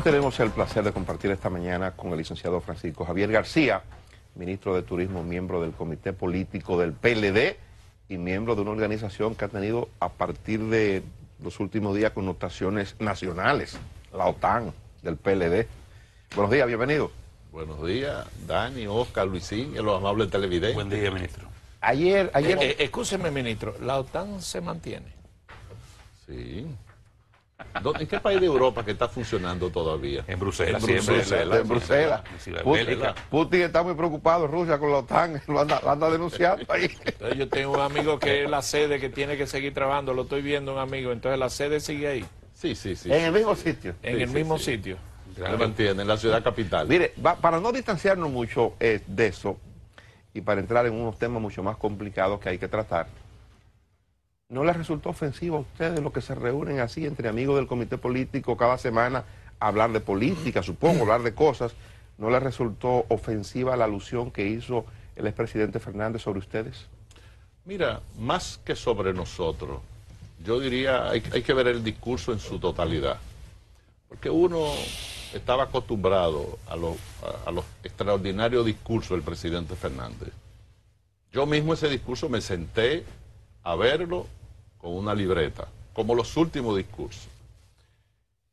tenemos el placer de compartir esta mañana con el licenciado Francisco Javier García, ministro de Turismo, miembro del Comité Político del PLD y miembro de una organización que ha tenido a partir de los últimos días connotaciones nacionales, la OTAN, del PLD. Buenos días, bienvenido. Buenos días, Dani, Oscar, Luisín y los amables televidentes. Buen día, ministro. Ayer, ayer... Eh, eh ministro, ¿la OTAN se mantiene? Sí. ¿En qué país de Europa que está funcionando todavía? En Bruselas, en en Bruselas. Putin, está muy preocupado, Rusia, con la OTAN, lo anda, denunciando ahí. yo tengo un amigo que es la sede que tiene que seguir trabajando, lo estoy viendo un amigo, entonces la sede sigue ahí. Sí, sí, sí. En el mismo sitio. En el mismo sitio. mantiene, en la ciudad capital. Mire, para no distanciarnos mucho eh, de eso y para entrar en unos temas mucho más complicados que hay que tratar, ¿No les resultó ofensivo a ustedes los que se reúnen así entre amigos del comité político cada semana a hablar de política, supongo, hablar de cosas? ¿No les resultó ofensiva la alusión que hizo el expresidente Fernández sobre ustedes? Mira, más que sobre nosotros, yo diría, hay, hay que ver el discurso en su totalidad. Porque uno estaba acostumbrado a los extraordinarios discursos del presidente Fernández. Yo mismo ese discurso me senté a verlo con una libreta, como los últimos discursos.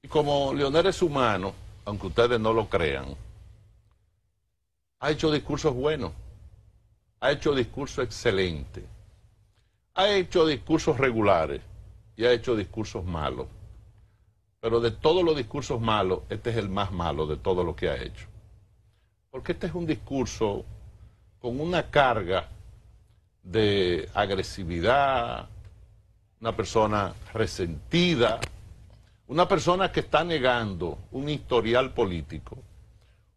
Y como Leonel es humano, aunque ustedes no lo crean, ha hecho discursos buenos, ha hecho discursos excelentes, ha hecho discursos regulares y ha hecho discursos malos. Pero de todos los discursos malos, este es el más malo de todo lo que ha hecho. Porque este es un discurso con una carga de agresividad, una persona resentida, una persona que está negando un historial político,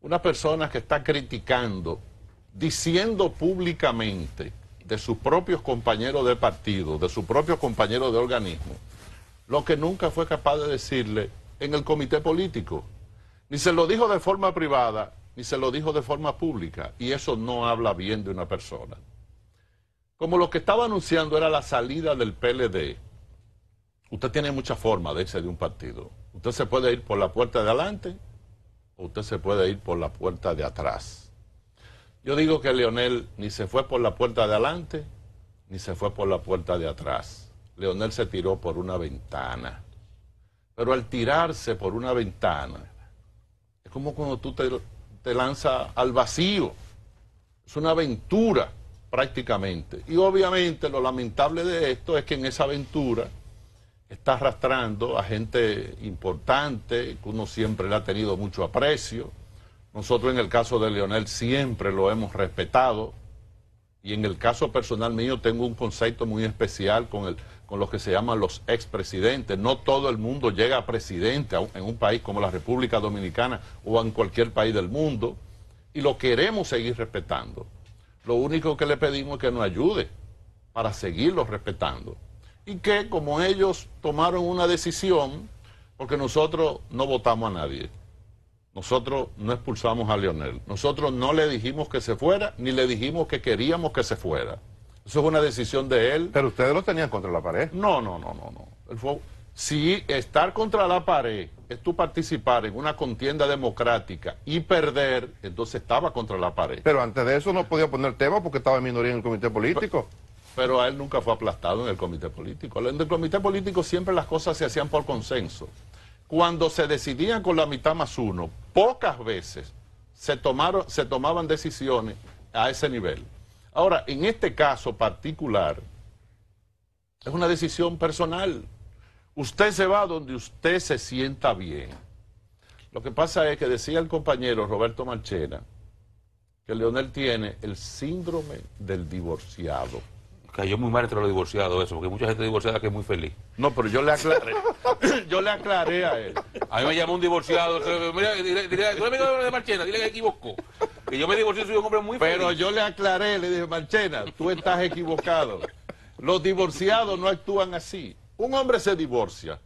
una persona que está criticando, diciendo públicamente de sus propios compañeros de partido, de sus propios compañeros de organismo, lo que nunca fue capaz de decirle en el comité político. Ni se lo dijo de forma privada, ni se lo dijo de forma pública. Y eso no habla bien de una persona como lo que estaba anunciando era la salida del PLD, usted tiene muchas formas de irse de un partido. Usted se puede ir por la puerta de adelante o usted se puede ir por la puerta de atrás. Yo digo que Leonel ni se fue por la puerta de adelante ni se fue por la puerta de atrás. Leonel se tiró por una ventana. Pero al tirarse por una ventana, es como cuando tú te, te lanzas al vacío. Es una aventura prácticamente. Y obviamente lo lamentable de esto es que en esa aventura está arrastrando a gente importante, que uno siempre le ha tenido mucho aprecio. Nosotros en el caso de Leonel siempre lo hemos respetado. Y en el caso personal mío tengo un concepto muy especial con, el, con lo que se llaman los expresidentes. No todo el mundo llega a presidente en un país como la República Dominicana o en cualquier país del mundo. Y lo queremos seguir respetando. Lo único que le pedimos es que nos ayude para seguirlos respetando. Y que como ellos tomaron una decisión, porque nosotros no votamos a nadie, nosotros no expulsamos a Leonel, nosotros no le dijimos que se fuera, ni le dijimos que queríamos que se fuera. Eso es una decisión de él. Pero ustedes lo tenían contra la pared. No, no, no, no, no. El fuego. Si estar contra la pared es tú participar en una contienda democrática y perder, entonces estaba contra la pared. Pero antes de eso no podía poner tema porque estaba en minoría en el comité político. Pero, a él nunca fue aplastado en el comité político. En el comité político siempre las cosas se hacían por consenso. Cuando se decidían con la mitad más uno, pocas veces se, tomaron, se tomaban decisiones a ese nivel. Ahora, en este caso particular, es una decisión personal. Usted se va donde usted se sienta bien. Lo que pasa es que decía el compañero Roberto Marchena que Leonel tiene el síndrome del divorciado. Cayó muy mal entre los divorciados eso, porque mucha gente divorciada que es muy feliz. No, pero yo le aclaré, yo le aclaré a él. A mí me llamó un divorciado, mira, dile, Marchena, dile que equivocó. Que yo me divorcié, soy un hombre muy feliz. Pero yo le aclaré, le dije, Marchena, tú estás equivocado. Los divorciados no actúan así. Un hombre se divorcia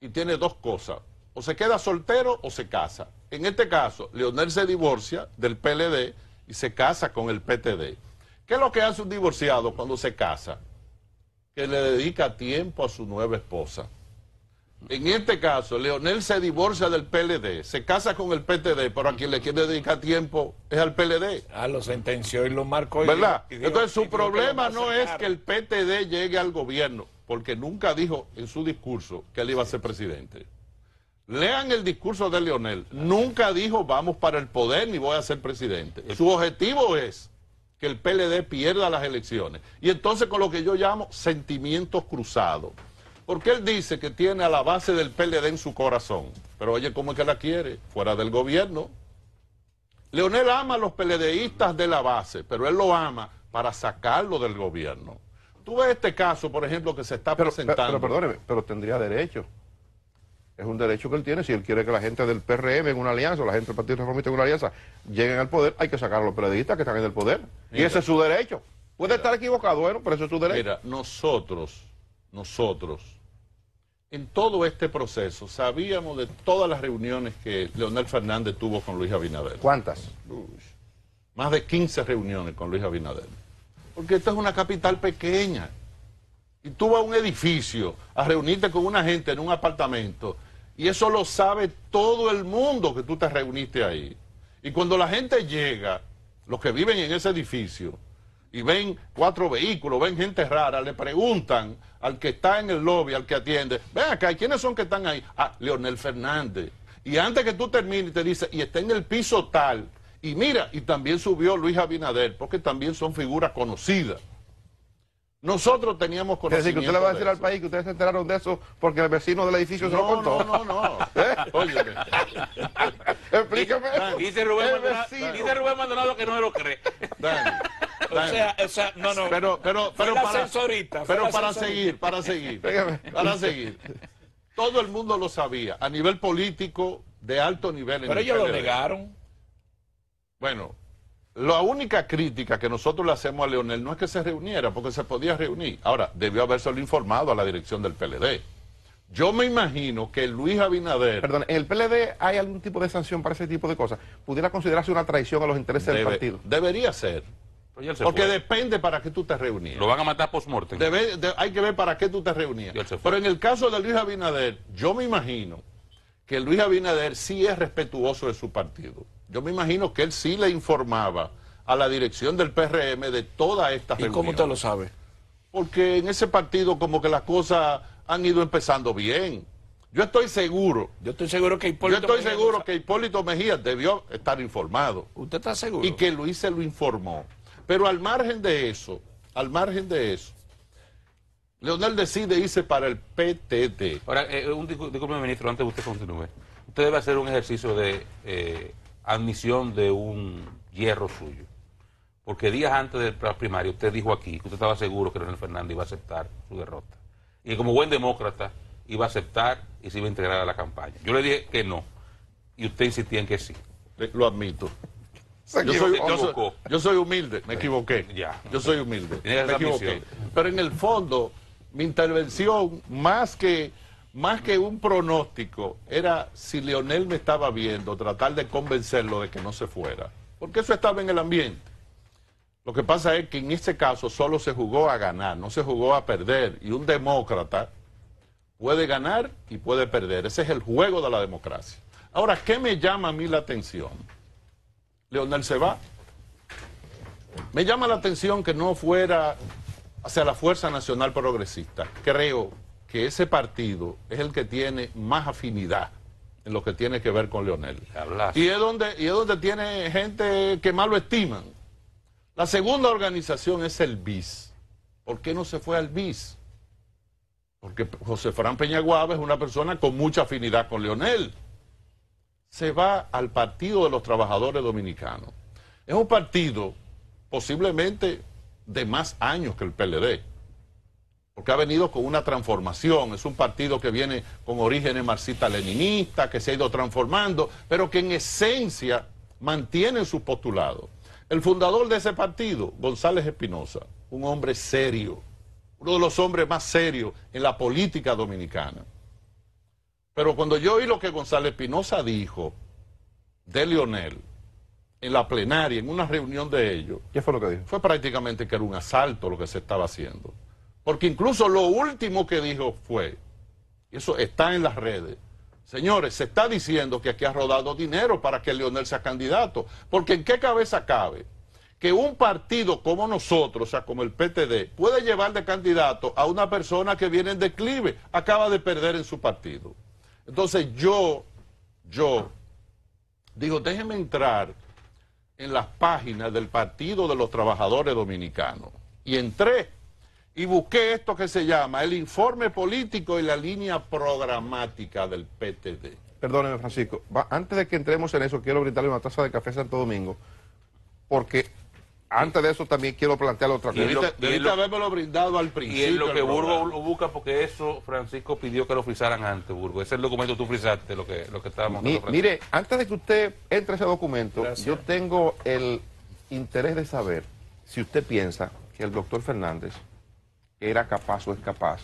y tiene dos cosas. O se queda soltero o se casa. En este caso, Leonel se divorcia del PLD y se casa con el PTD. ¿Qué es lo que hace un divorciado cuando se casa? Que le dedica tiempo a su nueva esposa. En este caso, Leonel se divorcia del PLD, se casa con el PTD, pero a quien le quiere dedicar tiempo es al PLD. Ah, lo sentenció y lo marcó. ¿Verdad? Entonces su problema no es que el PTD llegue al gobierno porque nunca dijo en su discurso que él iba a ser presidente. Lean el discurso de Leonel. Nunca dijo vamos para el poder ni voy a ser presidente. Su objetivo es que el PLD pierda las elecciones. Y entonces con lo que yo llamo sentimientos cruzados. Porque él dice que tiene a la base del PLD en su corazón. Pero oye, ¿cómo es que la quiere? Fuera del gobierno. Leonel ama a los PLDistas de la base, pero él lo ama para sacarlo del gobierno. Tú ves este caso, por ejemplo, que se está presentando. Pero, perdóneme, pero tendría derecho. Es un derecho que él tiene. Si él quiere que la gente del PRM en una alianza, o la gente del Partido Reformista en una alianza, lleguen al poder, hay que sacar a los periodistas que están en el poder. y ese es su derecho. Puede estar equivocado, pero ese es su derecho. Mira, nosotros, nosotros, en todo este proceso, sabíamos de todas las reuniones que Leonel Fernández tuvo con Luis Abinader. ¿Cuántas? más de 15 reuniones con Luis Abinader porque esto es una capital pequeña. Y tú vas a un edificio a reunirte con una gente en un apartamento, y eso lo sabe todo el mundo que tú te reuniste ahí. Y cuando la gente llega, los que viven en ese edificio, y ven cuatro vehículos, ven gente rara, le preguntan al que está en el lobby, al que atiende, ven acá, ¿quiénes son que están ahí? Ah, Leonel Fernández. Y antes que tú termines, te dice, y está en el piso tal, y mira, y también subió Luis Abinader, porque también son figuras conocidas. Nosotros teníamos conocimiento. Es decir, que usted le va a decir al país que ustedes se enteraron de eso porque el vecino del edificio se lo contó. No, no, no. ¿Eh? Óyeme. Explícame Dice Rubén, Maldonado, que no se lo cree. O, sea, o sea, no, no. Pero, pero, pero para, pero para seguir, para seguir, para seguir. Todo el mundo lo sabía, a nivel político, de alto nivel. pero ellos lo negaron. Bueno, la única crítica que nosotros le hacemos a Leonel no es que se reuniera, porque se podía reunir. Ahora, debió habérselo informado a la dirección del PLD. Yo me imagino que Luis Abinader. Perdón, ¿en el PLD hay algún tipo de sanción para ese tipo de cosas? ¿Pudiera considerarse una traición a los intereses del partido? Debería ser. Porque depende para qué tú te reunías. Lo van a matar post-mortem. hay que ver para qué tú te reunías. Pero en el caso de Luis Abinader, yo me imagino que Luis Abinader sí es respetuoso de su partido. Yo me imagino que él sí le informaba a la dirección del PRM de esta estas ¿Y cómo usted lo sabe? Porque en ese partido como que las cosas han ido empezando bien. Yo estoy seguro. Yo estoy seguro que Hipólito Yo estoy seguro que Hipólito Mejía debió estar informado. ¿Usted está seguro? Y que Luis se lo informó. Pero al margen de eso, al margen de eso, Leonel decide irse para el PTT. Ahora, eh, un, disculpe, ministro, antes de usted continúe. Usted debe hacer un ejercicio de... Eh, admisión de un hierro suyo. Porque días antes del primario usted dijo aquí que usted estaba seguro que Leonel Fernández iba a aceptar su derrota. Y como buen demócrata iba a aceptar y se iba a integrar a la campaña. Yo le dije que no. Y usted insistía en que sí. Lo admito. Yo soy, humilde, me equivoqué. Ya. Yo soy humilde. Me equivoqué. Pero en el fondo, mi intervención, más que más que un pronóstico, era si Leonel me estaba viendo, tratar de convencerlo de que no se fuera. Porque eso estaba en el ambiente. Lo que pasa es que en este caso solo se jugó a ganar, no se jugó a perder. Y un demócrata puede ganar y puede perder. Ese es el juego de la democracia. Ahora, ¿qué me llama a mí la atención? Leonel se va. Me llama la atención que no fuera hacia la Fuerza Nacional Progresista. Creo ese partido es el que tiene más afinidad en lo que tiene que ver con Leonel. Y es, donde, y donde tiene gente que mal lo estiman. La segunda organización es el BIS. ¿Por qué no se fue al BIS? Porque José Fran Peñaguaba es una persona con mucha afinidad con Leonel. Se va al Partido de los Trabajadores Dominicanos. Es un partido posiblemente de más años que el PLD porque ha venido con una transformación, es un partido que viene con orígenes marxista leninistas que se ha ido transformando, pero que en esencia mantiene su postulado. El fundador de ese partido, González Espinosa, un hombre serio, uno de los hombres más serios en la política dominicana. Pero cuando yo oí lo que González Espinosa dijo de Lionel en la plenaria, en una reunión de ellos, ¿qué fue lo que dijo? Fue prácticamente que era un asalto lo que se estaba haciendo. Porque incluso lo último que dijo fue, eso está en las redes, señores, se está diciendo que aquí ha rodado dinero para que Leonel sea candidato. Porque en qué cabeza cabe que un partido como nosotros, o sea, como el PTD, puede llevar de candidato a una persona que viene en declive, acaba de perder en su partido. Entonces yo, yo, digo, déjenme entrar en las páginas del Partido de los Trabajadores Dominicanos. Y entré y busqué esto que se llama el informe político y la línea programática del PTD. Perdóneme, Francisco. antes de que entremos en eso, quiero brindarle una taza de café Santo Domingo, porque antes de eso también quiero plantear otra cosa. Debiste lo brindado al principio. Y es lo que Burgo busca, porque eso Francisco pidió que lo frisaran antes, Burgo... Ese es el documento que tú frisaste, lo que, lo que estábamos Mire, antes de que usted entre ese documento, yo tengo el interés de saber si usted piensa que el doctor Fernández era capaz o es capaz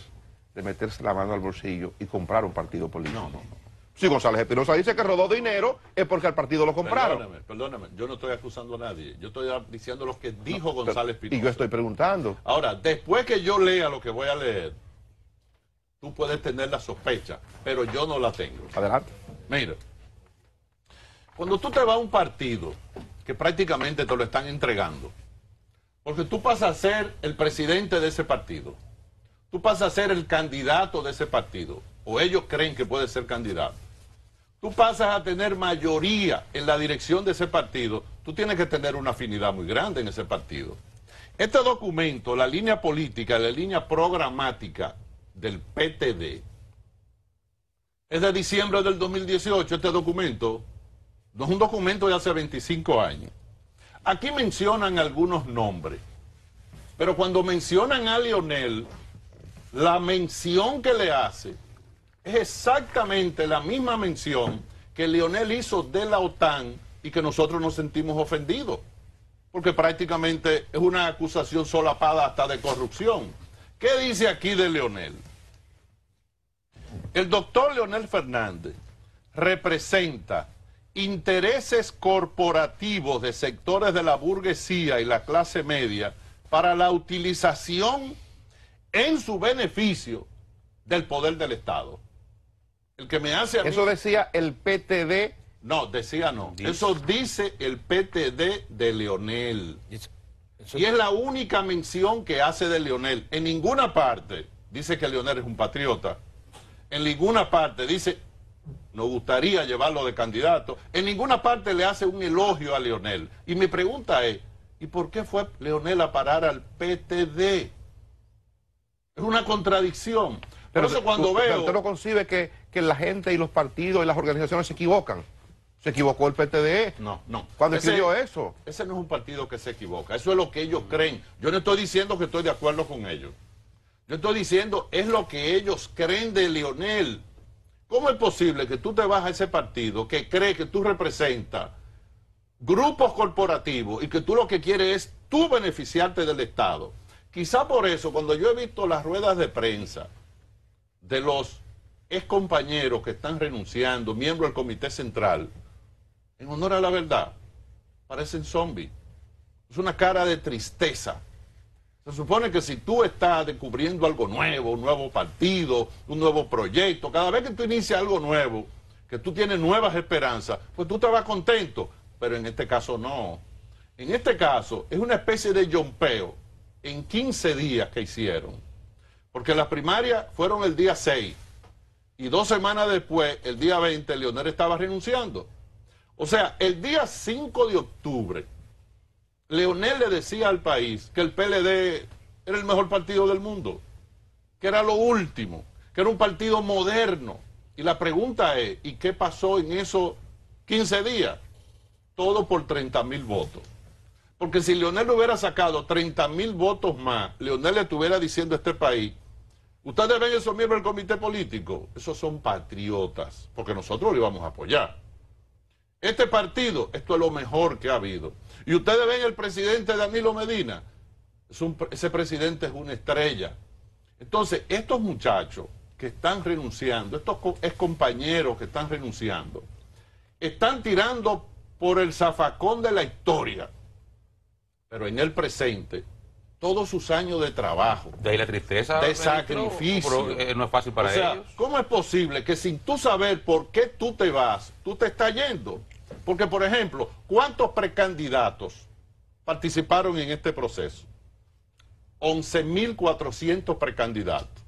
de meterse la mano al bolsillo y comprar un partido político. No, no, no. Si González Espinosa dice que rodó dinero es porque al partido lo compraron. Perdóname, perdóname, yo no estoy acusando a nadie. Yo estoy diciendo lo que dijo González Espinosa. Y yo estoy preguntando. Ahora, después que yo lea lo que voy a leer, tú puedes tener la sospecha, pero yo no la tengo. Adelante. Mira, cuando tú te vas a un partido que prácticamente te lo están entregando, porque tú pasas a ser el presidente de ese partido. Tú pasas a ser el candidato de ese partido. O ellos creen que puede ser candidato. Tú pasas a tener mayoría en la dirección de ese partido. Tú tienes que tener una afinidad muy grande en ese partido. Este documento, la línea política, la línea programática del PTD, es de diciembre del 2018. Este documento no es un documento de hace 25 años. Aquí mencionan algunos nombres, pero cuando mencionan a Lionel, la mención que le hace es exactamente la misma mención que Lionel hizo de la OTAN y que nosotros nos sentimos ofendidos, porque prácticamente es una acusación solapada hasta de corrupción. ¿Qué dice aquí de Lionel? El doctor Lionel Fernández representa intereses corporativos de sectores de la burguesía y la clase media para la utilización en su beneficio del poder del Estado. El que me hace Eso decía el PTD. No, decía no. Eso dice el PTD de Leonel. Y es la única mención que hace de Leonel. En ninguna parte dice que Leonel es un patriota. En ninguna parte dice no gustaría llevarlo de candidato. En ninguna parte le hace un elogio a Leonel. Y mi pregunta es, ¿y por qué fue Leonel a parar al PTD? Es una contradicción. Pero cuando usted, veo... Usted no concibe que, la gente y los partidos y las organizaciones se equivocan. ¿Se equivocó el PTD? No, no. ¿Cuándo escribió eso? Ese no es un partido que se equivoca. Eso es lo que ellos creen. Yo no estoy diciendo que estoy de acuerdo con ellos. Yo estoy diciendo es lo que ellos creen de Leonel. ¿Cómo es posible que tú te vas a ese partido que cree que tú representas grupos corporativos y que tú lo que quieres es tú beneficiarte del Estado? Quizá por eso, cuando yo he visto las ruedas de prensa de los ex compañeros que están renunciando, miembros del Comité Central, en honor a la verdad, parecen zombies. Es una cara de tristeza. Se supone que si tú estás descubriendo algo nuevo, un nuevo partido, un nuevo proyecto, cada vez que tú inicias algo nuevo, que tú tienes nuevas esperanzas, pues tú te vas contento, pero en este caso no. En este caso es una especie de yompeo en 15 días que hicieron, porque las primarias fueron el día 6 y dos semanas después, el día 20, Leonel estaba renunciando. O sea, el día 5 de octubre, Leonel le decía al país que el PLD era el mejor partido del mundo, que era lo último, que era un partido moderno. Y la pregunta es, ¿y qué pasó en esos 15 días? Todo por 30 mil votos. Porque si Leonel hubiera sacado 30 mil votos más, Leonel le estuviera diciendo a este país, ustedes ven esos miembros del comité político, esos son patriotas, porque nosotros lo íbamos a apoyar. Este partido, esto es lo mejor que ha habido. Y ustedes ven el presidente Danilo Medina, ese presidente es una estrella. Entonces, estos muchachos que están renunciando, estos es compañeros que están renunciando, están tirando por el zafacón de la historia, pero en el presente, todos sus años de trabajo. De la tristeza. De sacrificio. Eh, no es fácil para ellos. ¿Cómo es posible que sin tú saber por qué tú te vas, tú te estás yendo? Porque, por ejemplo, ¿cuántos precandidatos participaron en este proceso? 11.400 precandidatos,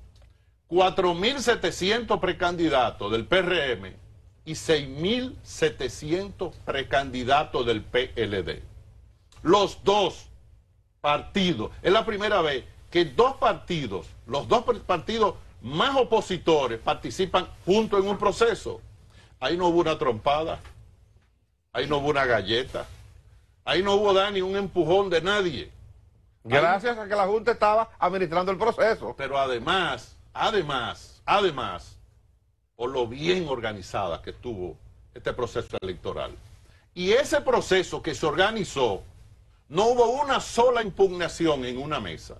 4.700 precandidatos del PRM y 6.700 precandidatos del PLD. Los dos partidos, es la primera vez que dos partidos, los dos partidos más opositores participan junto en un proceso. Ahí no hubo una trompada. Ahí no hubo una galleta. Ahí no hubo da, ni un empujón de nadie. Gracias a que la Junta estaba administrando el proceso. Pero además, además, además, por lo bien organizada que estuvo este proceso electoral. Y ese proceso que se organizó, no hubo una sola impugnación en una mesa.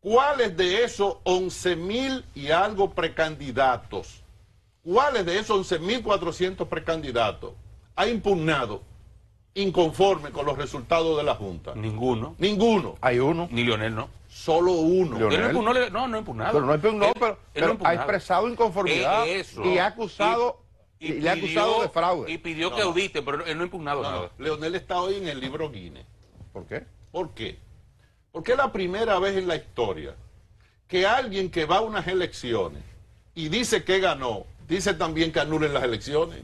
¿Cuáles de esos 11 mil y algo precandidatos? ¿Cuáles de esos 11.400 precandidatos? ha impugnado inconforme con los resultados de la Junta? Ninguno. Ninguno. Hay uno. Ni Leonel, no. Solo uno. Leonel. no, no, ha impugnado. Pero no, impugnó, pero, ha expresado inconformidad eh, y ha acusado... Y, le ha acusado de fraude. Y pidió que audite, pero él no ha impugnado nada. Leonel está hoy en el libro Guinness. ¿Por qué? ¿Por qué? Porque es la primera vez en la historia que alguien que va a unas elecciones y dice que ganó, dice también que anulen las elecciones.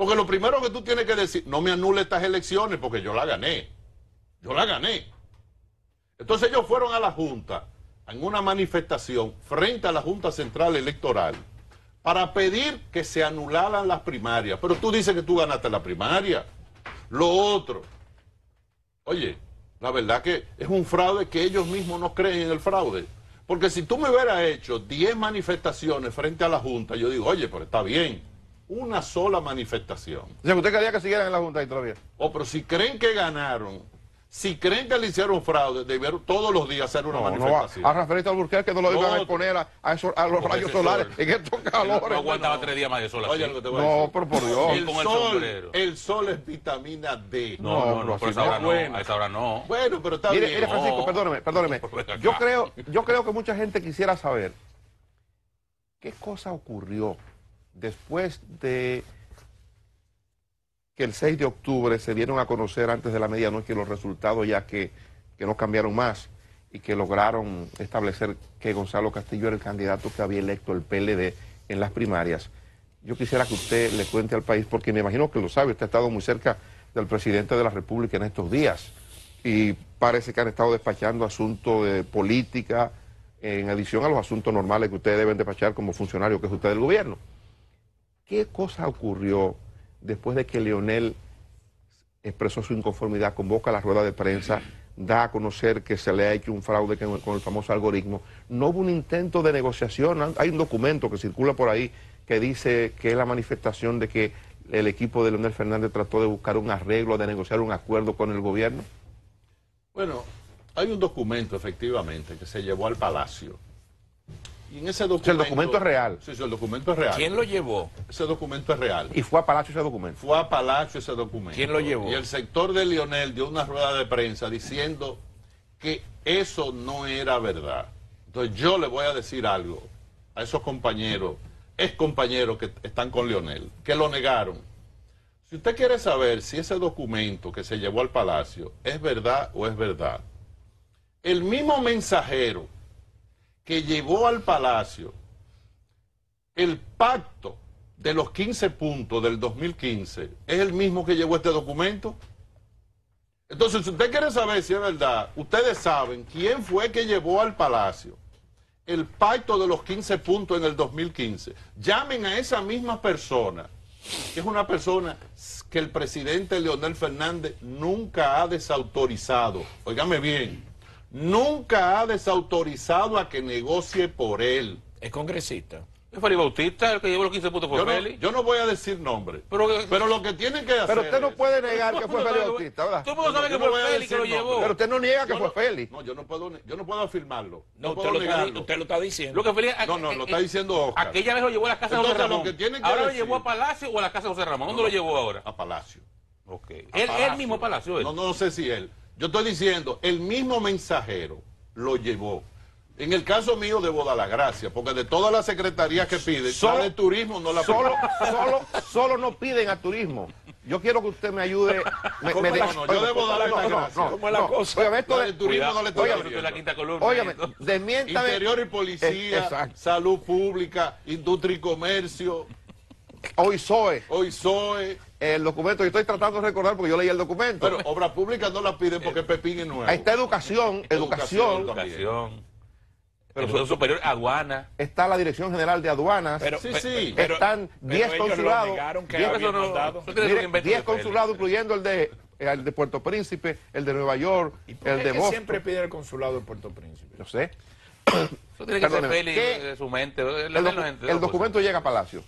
Porque lo primero que tú tienes que decir, no me anule estas elecciones porque yo la gané. Yo la gané. Entonces ellos fueron a la Junta en una manifestación frente a la Junta Central Electoral para pedir que se anularan las primarias. Pero tú dices que tú ganaste la primaria. Lo otro. Oye, la verdad que es un fraude que ellos mismos no creen en el fraude. Porque si tú me hubieras hecho 10 manifestaciones frente a la Junta, yo digo, oye, pero está bien una sola manifestación. O sea, ¿usted quería que siguieran en la Junta y todavía? Oh, pero si creen que ganaron, si creen que le hicieron fraude, debieron todos los días hacer una manifestación. No a Rafaelito Alburquerque no lo iban a exponer a, a los rayos solares en estos calores. No, aguantaba tres días más de sol lo te voy No, pero por Dios. El, sol, es vitamina D. No, no, no, pero a, esa hora no. Bueno, pero está bien. Mire, Francisco, perdóneme, perdóneme. Yo creo, yo creo que mucha gente quisiera saber qué cosa ocurrió después de que el 6 de octubre se dieron a conocer antes de la medianoche los resultados ya que, no cambiaron más y que lograron establecer que Gonzalo Castillo era el candidato que había electo el PLD en las primarias. Yo quisiera que usted le cuente al país, porque me imagino que lo sabe, usted ha estado muy cerca del presidente de la República en estos días y parece que han estado despachando asuntos de política en adición a los asuntos normales que ustedes deben despachar como funcionario que es usted del gobierno. ¿Qué cosa ocurrió después de que Leonel expresó su inconformidad, convoca la rueda de prensa, da a conocer que se le ha hecho un fraude con el famoso algoritmo? No hubo un intento de negociación, hay un documento que circula por ahí que dice que es la manifestación de que el equipo de Leonel Fernández trató de buscar un arreglo, de negociar un acuerdo con el gobierno? Bueno, hay un documento efectivamente que se llevó al Palacio el documento es real. Sí, el documento es real. ¿Quién lo llevó? Ese documento es real. ¿Y fue a Palacio ese documento? Fue a Palacio ese documento. ¿Quién lo llevó? Y el sector de Lionel dio una rueda de prensa diciendo que eso no era verdad. Entonces yo le voy a decir algo a esos compañeros, ex compañeros que están con Lionel, que lo negaron. Si usted quiere saber si ese documento que se llevó al Palacio es verdad o es verdad, el mismo mensajero que llevó al Palacio el pacto de los 15 puntos del 2015 es el mismo que llevó este documento? Entonces, si usted quiere saber si es verdad, ustedes saben quién fue que llevó al Palacio el pacto de los 15 puntos en el 2015. Llamen a esa misma persona, que es una persona que el presidente Leonel Fernández nunca ha desautorizado. Óigame bien nunca ha desautorizado a que negocie por él. Es congresista. Es Felipe Bautista el que llevó los 15 puntos por yo no, Yo no voy a decir nombre. Pero, lo que tienen que hacer. Pero usted no puede negar que fue Feli Bautista, ¿verdad? Todo saber que fue Feli que lo llevó. Pero usted no niega que fue Feli. No, yo no puedo, yo no puedo afirmarlo. No, puedo usted lo está diciendo. Lo no, no, lo está eh, diciendo Oscar. Aquella vez lo llevó a la casa de José Ramón. ahora lo llevó a Palacio o a la casa de José Ramón. ¿Dónde lo llevó ahora? A Palacio. Ok. Él, mismo Palacio. No, no sé si él. Yo estoy diciendo, el mismo mensajero lo llevó. En el caso mío debo dar la Gracia, porque de todas las secretarías que piden, solo el turismo no la solo, solo, solo no piden a turismo. Yo quiero que usted me ayude. Me, yo debo darle las gracias. como la cosa? El de, turismo no le estoy la quinta columna. Interior y policía, eh, salud pública, industria y comercio. Hoy soy. Hoy soy el documento, yo estoy tratando de recordar porque yo leí el documento. Pero obras públicas no las piden porque es Pepín y nuevo. Ahí está educación, educación. superior aduana. Está la Dirección General de Aduanas. sí, sí. están 10 consulados. 10 consulados, incluyendo el de, eh, de Puerto Príncipe, el de Nueva York, el de Boston. siempre pide el consulado de Puerto Príncipe? Yo sé. el documento llega a Palacio.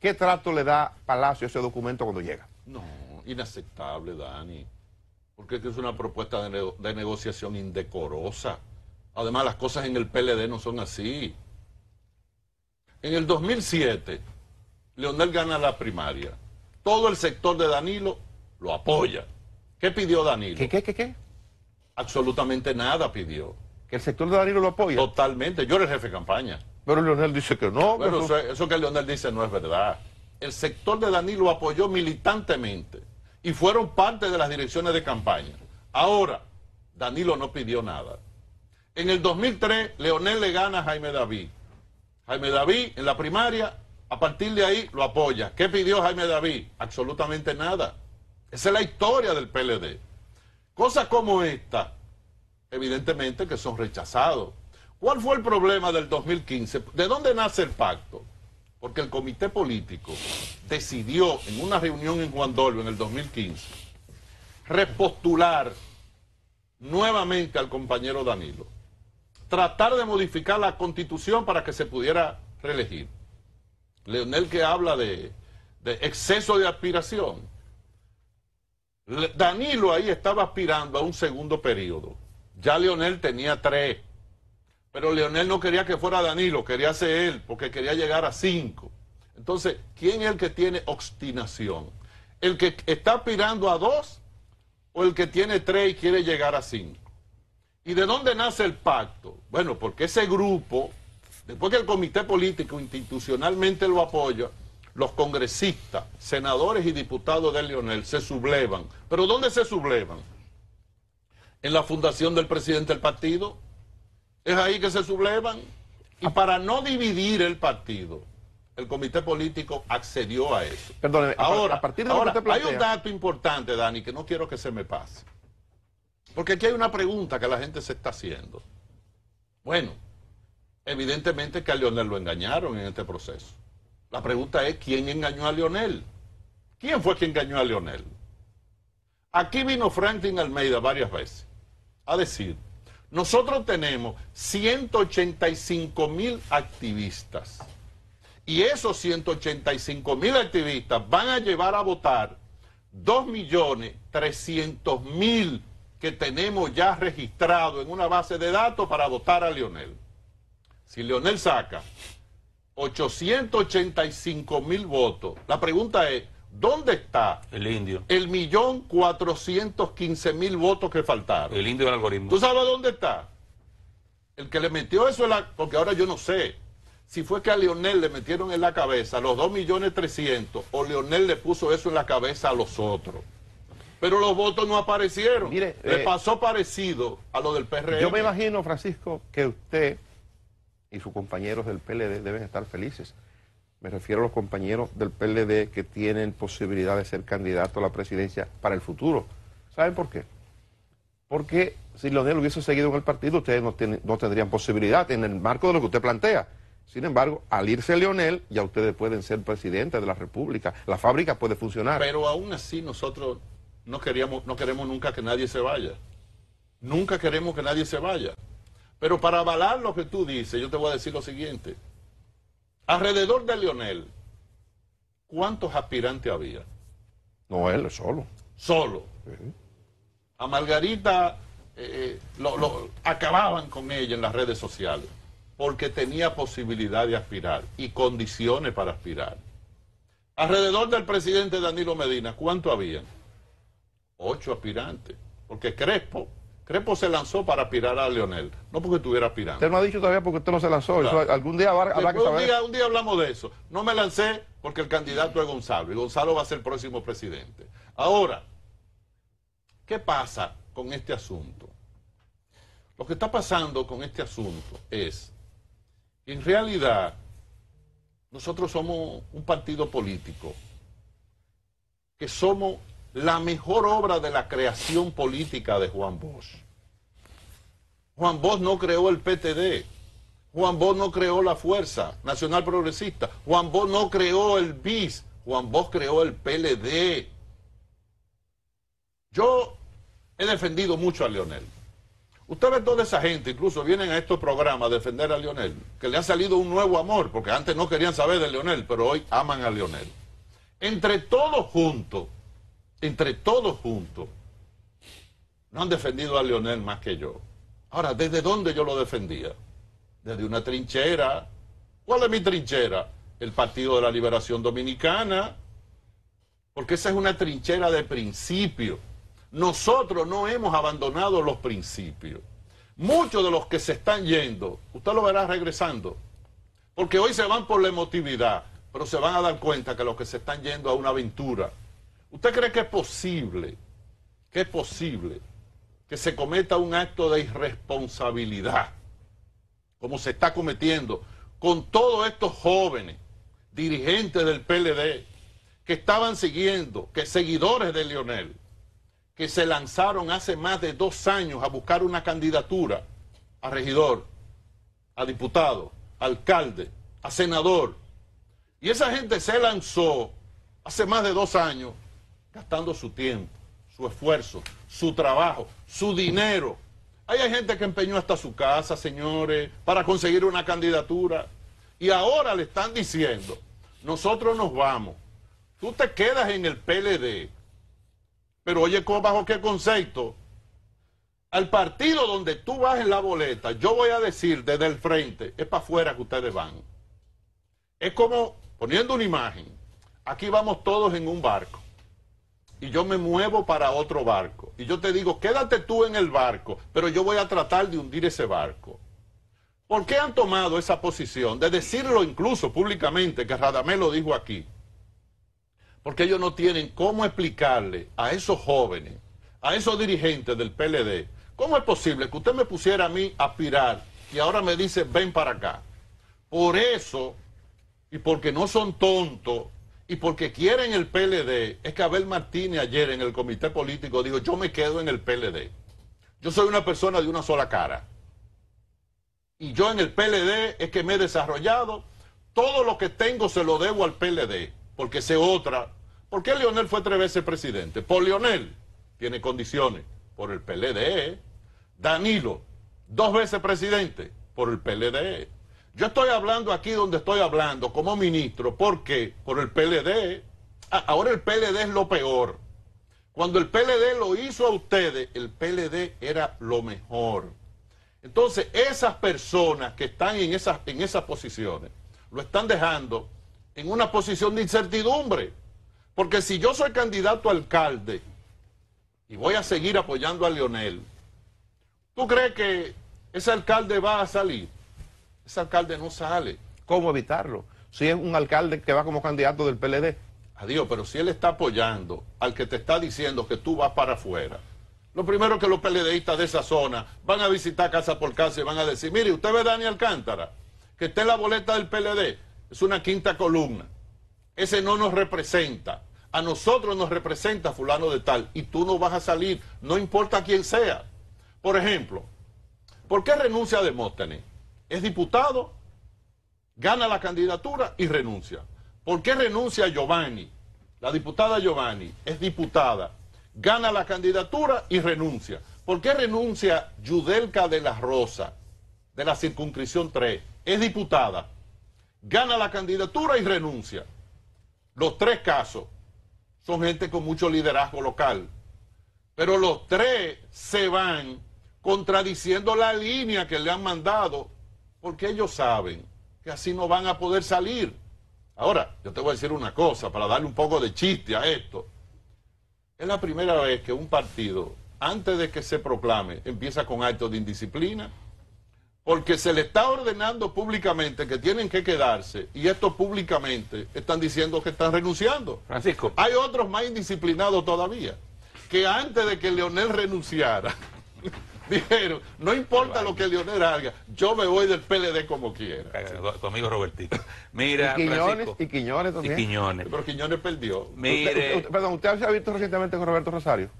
¿Qué trato le da Palacio a ese documento cuando llega? No, inaceptable, Dani. Porque es una propuesta de, negociación indecorosa. Además, las cosas en el PLD no son así. En el 2007, Leonel gana la primaria. Todo el sector de Danilo lo apoya. ¿Qué pidió Danilo? ¿Qué, qué, qué, qué? Absolutamente nada pidió. ¿Que el sector de Danilo lo apoya? Totalmente. Yo era el jefe de campaña. Pero Leonel dice que no. Pero eso, que Leonel dice no es verdad. El sector de Danilo apoyó militantemente y fueron parte de las direcciones de campaña. Ahora, Danilo no pidió nada. En el 2003, Leonel le gana a Jaime David. Jaime David en la primaria, a partir de ahí lo apoya. ¿Qué pidió Jaime David? Absolutamente nada. Esa es la historia del PLD. Cosas como esta, evidentemente que son rechazados. ¿Cuál fue el problema del 2015? ¿De dónde nace el pacto? Porque el comité político decidió en una reunión en Juan en el 2015 repostular nuevamente al compañero Danilo, tratar de modificar la constitución para que se pudiera reelegir. Leonel que habla de, de exceso de aspiración. Danilo ahí estaba aspirando a un segundo periodo. Ya Leonel tenía tres. Pero Leonel no quería que fuera Danilo, quería ser él, porque quería llegar a cinco. Entonces, ¿quién es el que tiene obstinación? ¿El que está aspirando a dos o el que tiene tres y quiere llegar a cinco? ¿Y de dónde nace el pacto? Bueno, porque ese grupo, después que el comité político institucionalmente lo apoya, los congresistas, senadores y diputados de Leonel se sublevan. ¿Pero dónde se sublevan? En la fundación del presidente del partido, es ahí que se sublevan. Y ah. para no dividir el partido, el comité político accedió a eso. Perdóneme, ahora, a partir ahora, hay un dato importante, Dani, que no quiero que se me pase. Porque aquí hay una pregunta que la gente se está haciendo. Bueno, evidentemente que a Lionel lo engañaron en este proceso. La pregunta es, ¿quién engañó a Lionel? ¿Quién fue quien engañó a Lionel? Aquí vino Franklin Almeida varias veces a decir nosotros tenemos 185 mil activistas. Y esos 185 mil activistas van a llevar a votar 2.300.000 que tenemos ya registrado en una base de datos para votar a Leonel. Si Leonel saca 885 mil votos, la pregunta es, ¿Dónde está el indio? El millón cuatrocientos quince mil votos que faltaron. El indio del algoritmo. ¿Tú sabes dónde está? El que le metió eso en la... Porque ahora yo no sé si fue que a Leonel le metieron en la cabeza los dos millones trescientos o Leonel le puso eso en la cabeza a los otros. Pero los votos no aparecieron. Mire, le eh, pasó parecido a lo del PRM. Yo me imagino, Francisco, que usted y sus compañeros del PLD deben estar felices me refiero a los compañeros del PLD que tienen posibilidad de ser candidato a la presidencia para el futuro. ¿Saben por qué? Porque si Leonel hubiese seguido en el partido, ustedes no, tendrían posibilidad en el marco de lo que usted plantea. Sin embargo, al irse Leonel, ya ustedes pueden ser presidentes de la República. La fábrica puede funcionar. Pero aún así nosotros no, queríamos, no queremos nunca que nadie se vaya. Nunca queremos que nadie se vaya. Pero para avalar lo que tú dices, yo te voy a decir lo siguiente. Alrededor de Lionel, ¿cuántos aspirantes había? No, él solo. Solo. A Margarita eh, eh, lo, acababan con ella en las redes sociales porque tenía posibilidad de aspirar y condiciones para aspirar. Alrededor del presidente Danilo Medina, ¿cuánto habían? Ocho aspirantes, porque Crespo Crepo se lanzó para aspirar a Leonel, no porque estuviera aspirando. Usted no ha dicho todavía porque usted no se lanzó. algún día Un día, hablamos de eso. No me lancé porque el candidato es Gonzalo y Gonzalo va a ser el próximo presidente. Ahora, ¿qué pasa con este asunto? Lo que está pasando con este asunto es, que en realidad, nosotros somos un partido político que somos la mejor obra de la creación política de Juan Bosch. Juan Bosch no creó el PTD. Juan Bosch no creó la Fuerza Nacional Progresista. Juan Bosch no creó el BIS. Juan Bosch creó el PLD. Yo he defendido mucho a Leonel. ...ustedes ve toda esa gente, incluso vienen a estos programas a defender a Leonel, que le ha salido un nuevo amor, porque antes no querían saber de Leonel, pero hoy aman a Leonel. Entre todos juntos, entre todos juntos, no han defendido a Leonel más que yo. Ahora, ¿desde dónde yo lo defendía? Desde una trinchera. ¿Cuál es mi trinchera? El Partido de la Liberación Dominicana. Porque esa es una trinchera de principio. Nosotros no hemos abandonado los principios. Muchos de los que se están yendo, usted lo verá regresando. Porque hoy se van por la emotividad, pero se van a dar cuenta que los que se están yendo a una aventura ¿Usted cree que es posible, que es posible que se cometa un acto de irresponsabilidad, como se está cometiendo con todos estos jóvenes dirigentes del PLD que estaban siguiendo, que seguidores de Lionel, que se lanzaron hace más de dos años a buscar una candidatura a regidor, a diputado, a alcalde, a senador? Y esa gente se lanzó hace más de dos años gastando su tiempo, su esfuerzo, su trabajo, su dinero. hay gente que empeñó hasta su casa, señores, para conseguir una candidatura. Y ahora le están diciendo, nosotros nos vamos, tú te quedas en el PLD. Pero oye, ¿bajo qué concepto? Al partido donde tú vas en la boleta, yo voy a decir desde el frente, es para afuera que ustedes van. Es como, poniendo una imagen, aquí vamos todos en un barco y yo me muevo para otro barco. Y yo te digo, quédate tú en el barco, pero yo voy a tratar de hundir ese barco. ¿Por qué han tomado esa posición de decirlo incluso públicamente, que Radamé lo dijo aquí? Porque ellos no tienen cómo explicarle a esos jóvenes, a esos dirigentes del PLD, cómo es posible que usted me pusiera a mí a aspirar y ahora me dice, ven para acá. Por eso, y porque no son tontos, y porque quieren el PLD, es que Abel Martínez ayer en el comité político dijo, yo me quedo en el PLD. Yo soy una persona de una sola cara. Y yo en el PLD es que me he desarrollado. Todo lo que tengo se lo debo al PLD, porque sé otra. ¿Por qué Leonel fue tres veces presidente? Por Leonel, tiene condiciones, por el PLD. Danilo, dos veces presidente, por el PLD. Yo estoy hablando aquí donde estoy hablando como ministro. porque Por el PLD. Ah, ahora el PLD es lo peor. Cuando el PLD lo hizo a ustedes, el PLD era lo mejor. Entonces, esas personas que están en esas, en esas posiciones, lo están dejando en una posición de incertidumbre. Porque si yo soy candidato a alcalde y voy a seguir apoyando a Leonel, ¿tú crees que ese alcalde va a salir? ese alcalde no sale. ¿Cómo evitarlo? Si es un alcalde que va como candidato del PLD. Adiós, pero si él está apoyando al que te está diciendo que tú vas para afuera, lo primero que los PLDistas de esa zona van a visitar casa por casa y van a decir, mire, usted ve Dani Alcántara, que está en la boleta del PLD, es una quinta columna. Ese no nos representa. A nosotros nos representa fulano de tal y tú no vas a salir, no importa quién sea. Por ejemplo, ¿por qué renuncia a Demóstenes? es diputado, gana la candidatura y renuncia. ¿Por qué renuncia Giovanni? La diputada Giovanni es diputada, gana la candidatura y renuncia. ¿Por qué renuncia Yudelka de la Rosa, de la circunscripción 3? Es diputada, gana la candidatura y renuncia. Los tres casos son gente con mucho liderazgo local. Pero los tres se van contradiciendo la línea que le han mandado porque ellos saben que así no van a poder salir. Ahora, yo te voy a decir una cosa para darle un poco de chiste a esto. Es la primera vez que un partido, antes de que se proclame, empieza con actos de indisciplina, porque se le está ordenando públicamente que tienen que quedarse y estos públicamente están diciendo que están renunciando. Francisco. Hay otros más indisciplinados todavía, que antes de que Leonel renunciara, Dijeron, no importa lo que Leonel haga, yo me voy del PLD como quiera. Conmigo amigo Robertito. Mira, y Quiñones, y Quiñones también. Pero Quiñones perdió. perdón, ¿usted se ha visto recientemente con Roberto Rosario?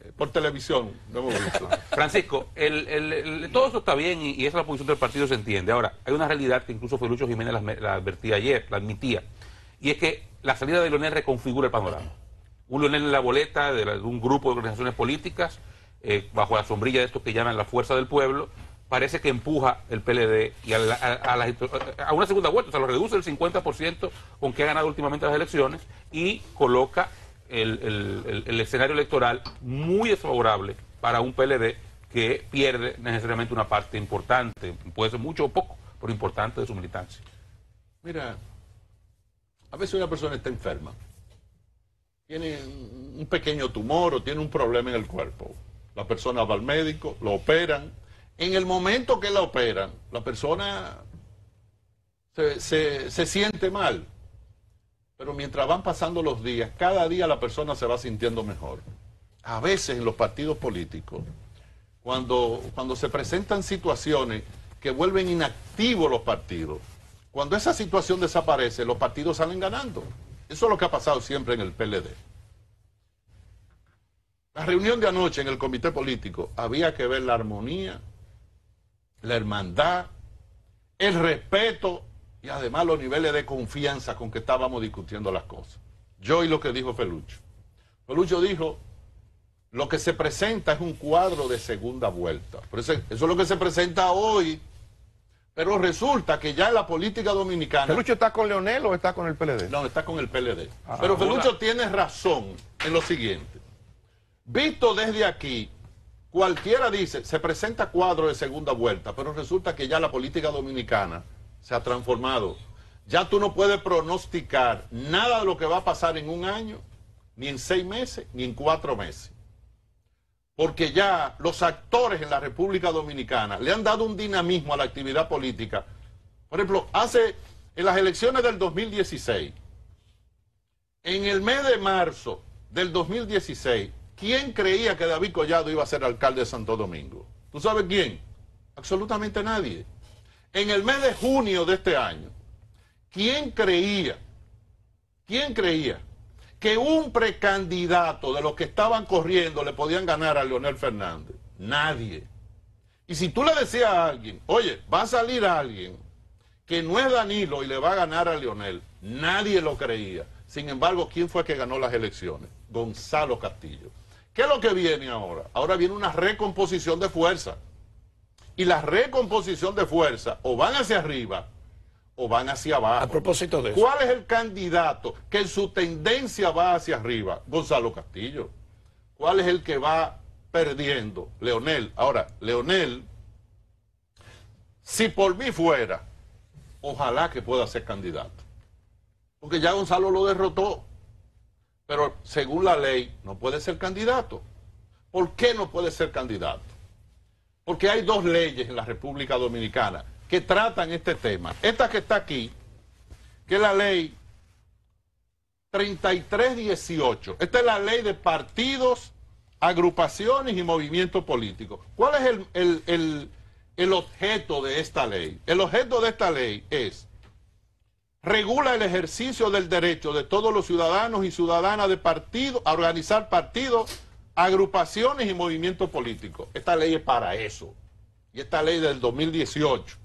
Eh, por televisión, no hemos visto. Francisco, el, todo eso está bien y, esa es la posición del partido, se entiende. Ahora, hay una realidad que incluso Felucho Jiménez la, advertía ayer, la admitía, y es que la salida de Leonel reconfigura el panorama. Un Leonel en la boleta de un grupo de organizaciones políticas eh, bajo la sombrilla de esto que llaman la fuerza del pueblo, parece que empuja el PLD y a, una segunda vuelta, o sea, lo reduce el 50% con que ha ganado últimamente las elecciones y coloca el, el, escenario electoral muy desfavorable para un PLD que pierde necesariamente una parte importante, puede ser mucho o poco, pero importante de su militancia. Mira, a veces una persona está enferma, tiene un pequeño tumor o tiene un problema en el cuerpo la persona va al médico, lo operan. En el momento que la operan, la persona se, siente mal. Pero mientras van pasando los días, cada día la persona se va sintiendo mejor. A veces en los partidos políticos, cuando, cuando se presentan situaciones que vuelven inactivos los partidos, cuando esa situación desaparece, los partidos salen ganando. Eso es lo que ha pasado siempre en el PLD. La reunión de anoche en el comité político había que ver la armonía, la hermandad, el respeto y además los niveles de confianza con que estábamos discutiendo las cosas. Yo y lo que dijo Felucho. Felucho dijo, lo que se presenta es un cuadro de segunda vuelta. Eso es lo que se presenta hoy. Pero resulta que ya en la política dominicana... ¿Felucho está con Leonel o está con el PLD? No, está con el PLD. Ah, pero Felucho tiene razón en lo siguiente. Visto desde aquí, cualquiera dice, se presenta cuadro de segunda vuelta, pero resulta que ya la política dominicana se ha transformado. Ya tú no puedes pronosticar nada de lo que va a pasar en un año, ni en seis meses, ni en cuatro meses. Porque ya los actores en la República Dominicana le han dado un dinamismo a la actividad política. Por ejemplo, hace en las elecciones del 2016, en el mes de marzo del 2016, ¿Quién creía que David Collado iba a ser alcalde de Santo Domingo? ¿Tú sabes quién? Absolutamente nadie. En el mes de junio de este año, ¿quién creía? ¿Quién creía que un precandidato de los que estaban corriendo le podían ganar a Leonel Fernández? Nadie. Y si tú le decías a alguien, oye, va a salir alguien que no es Danilo y le va a ganar a Leonel, nadie lo creía. Sin embargo, ¿quién fue que ganó las elecciones? Gonzalo Castillo. ¿Qué es lo que viene ahora? Ahora viene una recomposición de fuerza. Y la recomposición de fuerza o van hacia arriba o van hacia abajo. A propósito de eso. ¿Cuál es el candidato que en su tendencia va hacia arriba? Gonzalo Castillo. ¿Cuál es el que va perdiendo? Leonel. Ahora, Leonel, si por mí fuera, ojalá que pueda ser candidato. Porque ya Gonzalo lo derrotó. Pero según la ley, no puede ser candidato. ¿Por qué no puede ser candidato? Porque hay dos leyes en la República Dominicana que tratan este tema. Esta que está aquí, que es la ley 3318. Esta es la ley de partidos, agrupaciones y movimientos políticos. ¿Cuál es el, objeto de esta ley? El objeto de esta ley es regula el ejercicio del derecho de todos los ciudadanos y ciudadanas de partido a organizar partidos, agrupaciones y movimientos políticos. Esta ley es para eso. Y esta ley del 2018.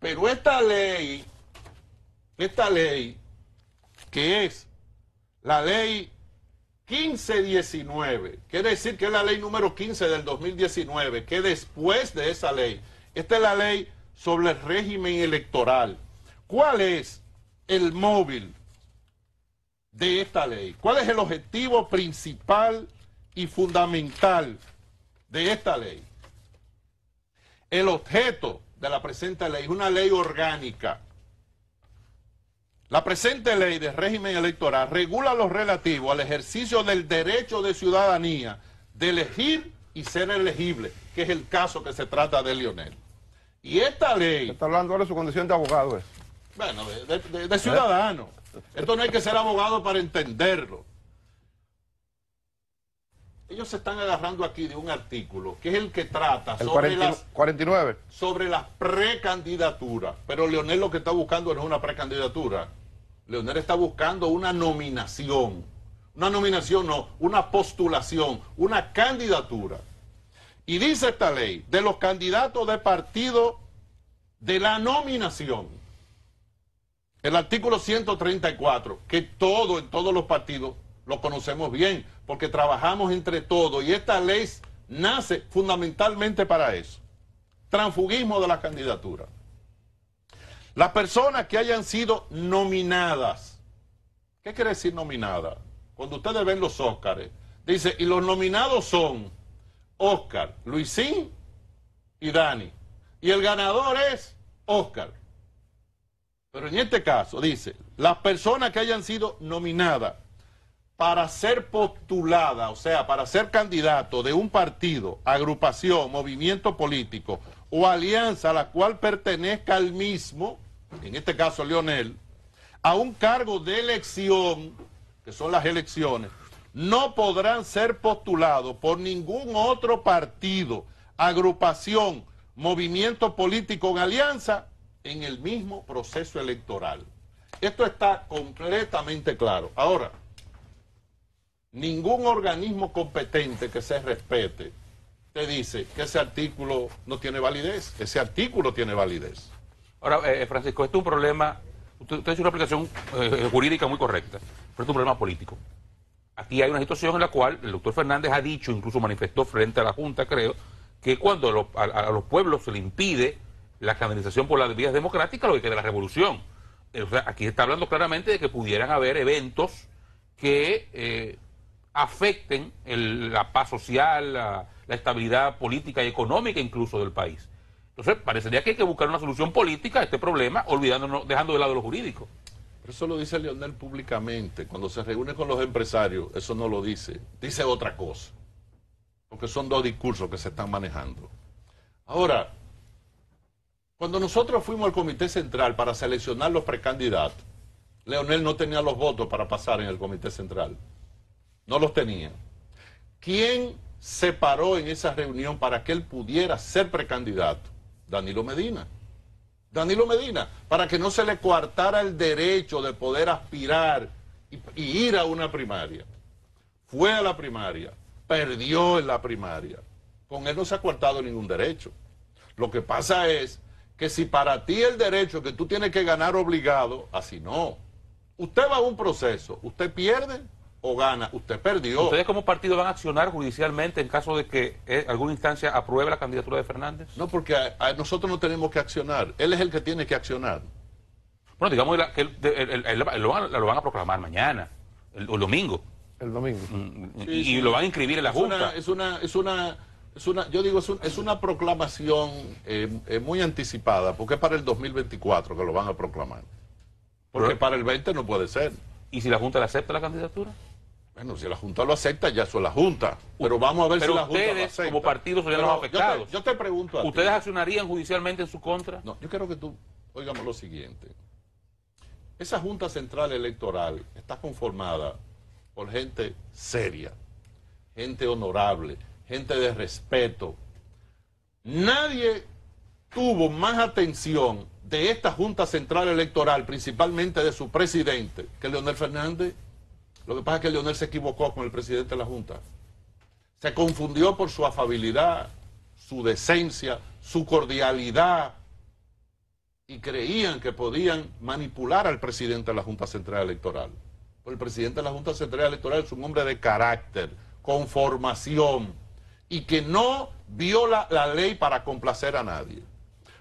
Pero esta ley, esta ley, que es la ley 1519, quiere decir que es la ley número 15 del 2019, que después de esa ley, esta es la ley sobre el régimen electoral ¿Cuál es el móvil de esta ley? ¿Cuál es el objetivo principal y fundamental de esta ley? El objeto de la presente ley es una ley orgánica. La presente ley de régimen electoral regula lo relativo al ejercicio del derecho de ciudadanía de elegir y ser elegible, que es el caso que se trata de Lionel. Y esta ley... Está hablando ahora de su condición de abogado. ¿eh? Bueno, de, ciudadano. Esto no hay que ser abogado para entenderlo. Ellos se están agarrando aquí de un artículo que es el que trata sobre, las, 49. sobre las precandidaturas. Pero Leonel lo que está buscando no es una precandidatura. Leonel está buscando una nominación. Una nominación no, una postulación, una candidatura. Y dice esta ley, de los candidatos de partido de la nominación. El artículo 134, que todo en todos los partidos lo conocemos bien, porque trabajamos entre todos y esta ley nace fundamentalmente para eso. Transfugismo de la candidatura. Las personas que hayan sido nominadas, ¿qué quiere decir nominada? Cuando ustedes ven los Óscares, dice, y los nominados son Óscar, Luisín y Dani. Y el ganador es Óscar. Pero en este caso dice, las personas que hayan sido nominadas para ser postuladas, o sea, para ser candidato de un partido, agrupación, movimiento político o alianza a la cual pertenezca el mismo, en este caso Leonel, a un cargo de elección, que son las elecciones, no podrán ser postulados por ningún otro partido, agrupación, movimiento político o alianza en el mismo proceso electoral. Esto está completamente claro. Ahora, ningún organismo competente que se respete te dice que ese artículo no tiene validez. Ese artículo tiene validez. Ahora, eh, eh, Francisco, esto es un problema, usted, una aplicación eh, jurídica muy correcta, pero es un problema político. Aquí hay una situación en la cual el doctor Fernández ha dicho, incluso manifestó frente a la Junta, creo, que cuando a, a los pueblos se le impide la canalización por las vías democráticas, lo que de la revolución. Eh, aquí está hablando claramente de que pudieran haber eventos que eh, afecten la paz social, la, estabilidad política y económica incluso del país. Entonces, parecería que hay que buscar una solución política a este problema, olvidándonos, dejando de lado lo jurídico. Pero eso lo dice Leonel públicamente. Cuando se reúne con los empresarios, eso no lo dice. Dice otra cosa. Porque son dos discursos que se están manejando. Ahora, cuando nosotros fuimos al Comité Central para seleccionar los precandidatos, Leonel no tenía los votos para pasar en el Comité Central. No los tenía. ¿Quién se paró en esa reunión para que él pudiera ser precandidato? Danilo Medina. Danilo Medina, para que no se le coartara el derecho de poder aspirar y, ir a una primaria. Fue a la primaria, perdió en la primaria. Con él no se ha coartado ningún derecho. Lo que pasa es que si para ti el derecho que tú tienes que ganar obligado, así no. Usted va a un proceso, usted pierde o gana, usted perdió. ¿Ustedes como partido van a accionar judicialmente en caso de que eh, alguna instancia apruebe la candidatura de Fernández? No, porque nosotros no tenemos que accionar, él es el que tiene que accionar. Bueno, digamos que lo, van, a proclamar mañana, el, domingo. El domingo. Mm, y, lo van a inscribir en la Junta. es una, es una yo digo, es, una proclamación eh, eh, muy anticipada, porque es para el 2024 que lo van a proclamar. Porque para el 20 no puede ser. ¿Y si la Junta le acepta la candidatura? Bueno, si la Junta lo acepta, ya eso la Junta. Pero vamos a ver si la Junta ustedes, como partidos, serían los afectados. Yo te, pregunto a ¿Ustedes accionarían judicialmente en su contra? No, yo quiero que tú oigamos lo siguiente. Esa Junta Central Electoral está conformada por gente seria, gente honorable, gente de respeto. Nadie tuvo más atención de esta Junta Central Electoral, principalmente de su presidente, que Leonel Fernández. Lo que pasa es que Leonel se equivocó con el presidente de la Junta. Se confundió por su afabilidad, su decencia, su cordialidad, y creían que podían manipular al presidente de la Junta Central Electoral. el presidente de la Junta Central Electoral es un hombre de carácter, con formación y que no viola la ley para complacer a nadie.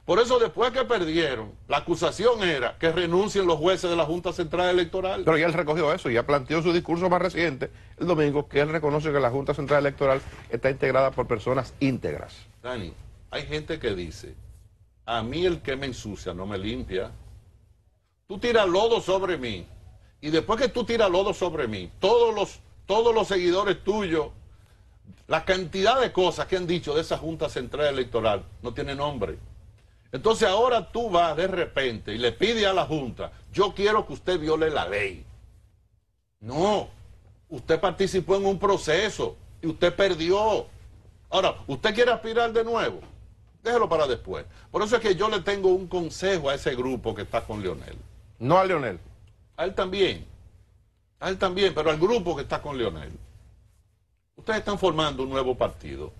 Por eso después que perdieron, la acusación era que renuncien los jueces de la Junta Central Electoral. Pero ya él recogió eso, ya planteó su discurso más reciente el domingo, que él reconoce que la Junta Central Electoral está integrada por personas íntegras. Dani, hay gente que dice, a mí el que me ensucia no me limpia. Tú tiras lodo sobre mí y después que tú tiras lodo sobre mí, todos los, todos los seguidores tuyos la cantidad de cosas que han dicho de esa Junta Central Electoral no tiene nombre. Entonces ahora tú vas de repente y le pides a la Junta, yo quiero que usted viole la ley. No, usted participó en un proceso y usted perdió. Ahora, ¿usted quiere aspirar de nuevo? Déjelo para después. Por eso es que yo le tengo un consejo a ese grupo que está con Leonel. No a Leonel. A él también. A él también, pero al grupo que está con Leonel. Ustedes están formando un nuevo partido.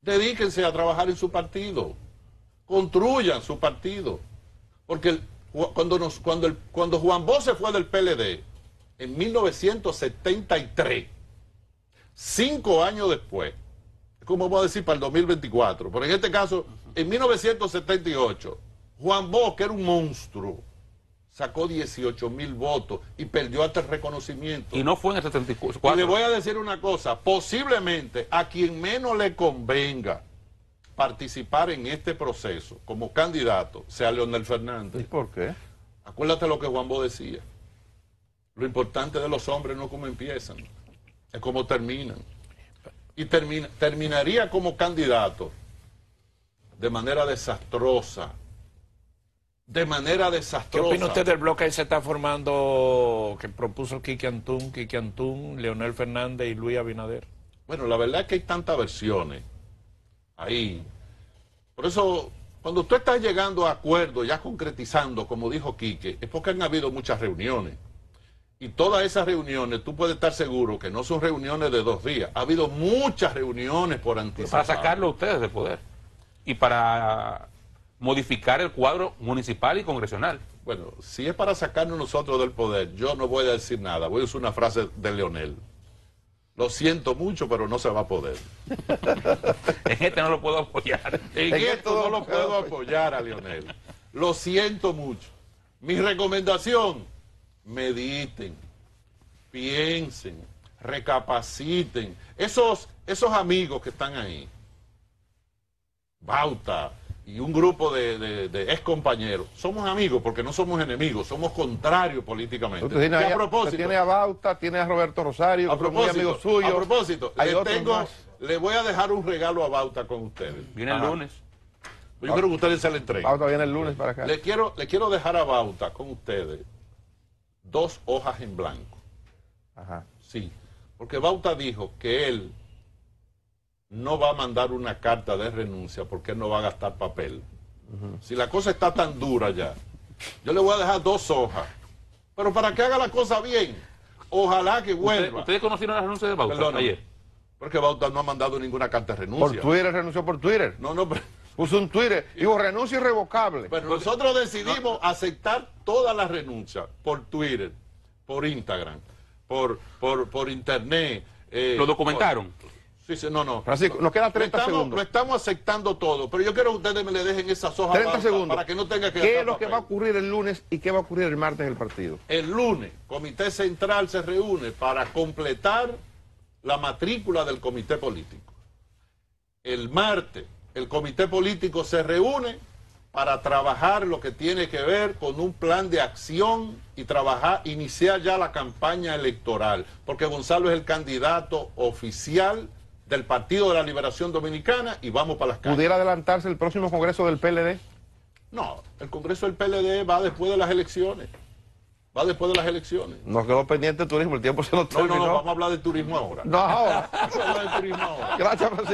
Dedíquense a trabajar en su partido. Construyan su partido. Porque cuando, cuando, cuando Juan Bosch se fue del PLD en 1973, cinco años después, como voy a decir para el 2024, pero en este caso, en 1978, Juan Bosch, que era un monstruo, sacó 18 mil votos y perdió hasta el reconocimiento. Y no fue en el 74. Y le voy a decir una cosa, posiblemente a quien menos le convenga participar en este proceso como candidato sea Leonel Fernández. ¿Y por qué? Acuérdate lo que Juan Bo decía. Lo importante de los hombres no es cómo empiezan, es cómo terminan. Y terminaría como candidato de manera desastrosa, de manera desastrosa. ¿Qué opina usted del bloque que se está formando, que propuso Kiki Antún, Kiki Antún, Leonel Fernández y Luis Abinader? Bueno, la verdad es que hay tantas versiones ahí. Por eso, cuando usted está llegando a acuerdos, ya concretizando, como dijo Quique, es porque han habido muchas reuniones. Y todas esas reuniones, tú puedes estar seguro que no son reuniones de dos días. Ha habido muchas reuniones por anticipar. Para sacarlo a ustedes de poder. Y para modificar el cuadro municipal y congresional. Bueno, si es para sacarnos nosotros del poder, yo no voy a decir nada. Voy a usar una frase de Leonel. Lo siento mucho, pero no se va a poder. en este no lo puedo apoyar. En, esto no lo puedo apoyar a Leonel. Lo siento mucho. Mi recomendación, mediten, piensen, recapaciten. Esos, esos amigos que están ahí, Bauta, y un grupo de, ex compañeros. Somos amigos porque no somos enemigos, somos contrarios políticamente. tiene, a, propósito, tiene a Bauta, tiene a Roberto Rosario, a propósito, amigo A le, tengo, le voy a dejar un regalo a Bauta con ustedes. Viene el lunes. Yo que ustedes se le entreguen. Bauta viene el lunes para acá. Le quiero, le quiero dejar a Bauta con ustedes dos hojas en blanco. Ajá. Sí, porque Bauta dijo que él no va a mandar una carta de renuncia porque no va a gastar papel. Si la cosa está tan dura ya, yo le voy a dejar dos hojas. Pero para que haga la cosa bien, ojalá que vuelva. ¿Ustedes, conocieron la renuncia de Bauta ayer? Porque Bauta no ha mandado ninguna carta de renuncia. Por Twitter, renunció por Twitter. No, no, Puso un Twitter, Dijo, renuncia irrevocable. Pero nosotros decidimos aceptar todas las renuncias por Twitter, por Instagram, por, por, Internet. Eh, ¿Lo documentaron? Sí, sí, no, no. Francisco, nos quedan 30 estamos, segundos. Lo estamos aceptando todo, pero yo quiero que ustedes me le dejen esas hojas para, que no tenga que... ¿Qué es lo que va a ocurrir el lunes y qué va a ocurrir el martes del partido? El lunes, Comité Central se reúne para completar la matrícula del Comité Político. El martes, el Comité Político se reúne para trabajar lo que tiene que ver con un plan de acción y trabajar, iniciar ya la campaña electoral, porque Gonzalo es el candidato oficial del Partido de la Liberación Dominicana y vamos para las calles. ¿Pudiera adelantarse el próximo Congreso del PLD? No, el Congreso del PLD va después de las elecciones. Va después de las elecciones. Nos quedó pendiente el turismo, el tiempo se nos terminó. No, no, vamos a hablar de turismo ahora. No, ahora. vamos a hablar de turismo ahora. Gracias, presidente.